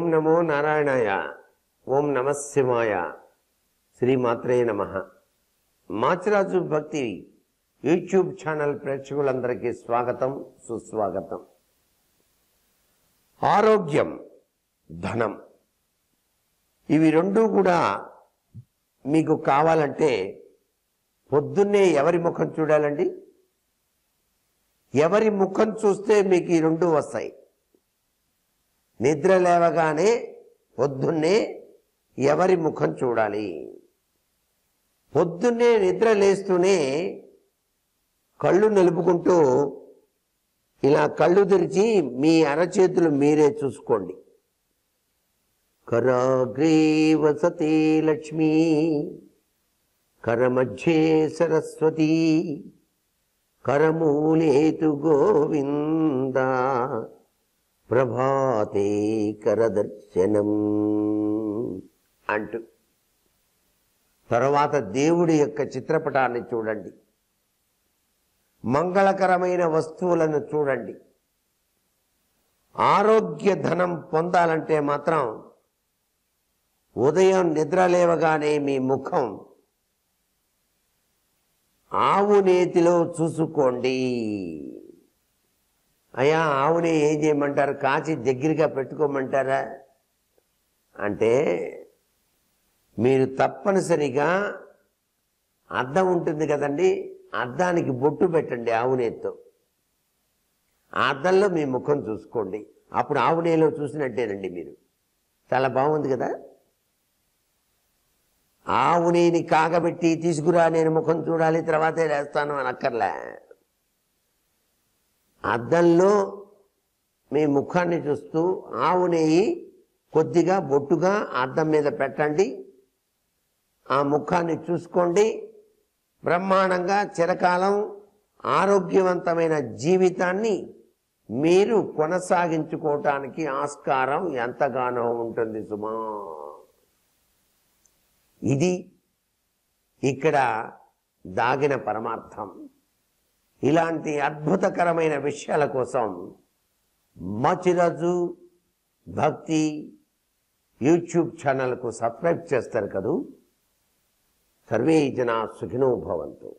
ఓం నమో నారాయణాయ ఓం నమశివాయ శ్రీమాత్రే నమ మాచిరాజు భక్తి యూట్యూబ్ ఛానల్ ప్రేక్షకులందరికీ స్వాగతం సుస్వాగతం ఆరోగ్యం ధనం ఇవి రెండూ కూడా మీకు కావాలంటే పొద్దున్నే ఎవరి ముఖం చూడాలండి ఎవరి ముఖం చూస్తే మీకు ఈ రెండు వస్తాయి నిద్ర లేవగానే పొద్దున్నే ఎవరి ముఖం చూడాలి పొద్దున్నే నిద్ర లేస్తూనే కళ్ళు నిలుపుకుంటూ ఇలా కళ్ళు తెరిచి మీ అరచేతులు మీరే చూసుకోండి కరాగ్రే వసతే లక్ష్మి కరమధ్యే సరస్వతి కరమూలేతు గోవిందా ప్రభాతే కరదర్శనం అంటూ తర్వాత దేవుడి యొక్క చిత్రపటాన్ని చూడండి మంగళకరమైన వస్తువులను చూడండి ఆరోగ్య ధనం పొందాలంటే మాత్రం ఉదయం నిద్ర లేవగానే మీ ముఖం ఆవు నేతిలో చూసుకోండి అయ్యా ఆవుని ఏం చేయమంటారు కాచి దగ్గరగా పెట్టుకోమంటారా అంటే మీరు తప్పనిసరిగా అద్దం ఉంటుంది కదండి అద్దానికి బొట్టు పెట్టండి ఆవునేతో ఆ అద్దంలో మీ ముఖం చూసుకోండి అప్పుడు ఆవునేలో చూసినట్టేనండి మీరు చాలా బాగుంది కదా ఆవునేని కాగబెట్టి తీసుకురా నేను ముఖం చూడాలి తర్వాతే లేస్తాను అని అక్కర్లే అద్దంలో మీ ముఖాన్ని చూస్తూ ఆవు నెయ్యి కొద్దిగా బొట్టుగా అద్దం మీద పెట్టండి ఆ ముఖాన్ని చూసుకోండి బ్రహ్మాండంగా చిరకాలం ఆరోగ్యవంతమైన జీవితాన్ని మీరు కొనసాగించుకోవటానికి ఆస్కారం ఎంతగానో ఉంటుంది సుమా ఇది ఇక్కడ దాగిన పరమార్థం ఇలాంటి అద్భుతకరమైన విషయాల కోసం మచిరజు భక్తి యూట్యూబ్ ఛానల్కు సబ్స్క్రైబ్ చేస్తారు కదూ సర్వే జనా సుఖినో భవంతు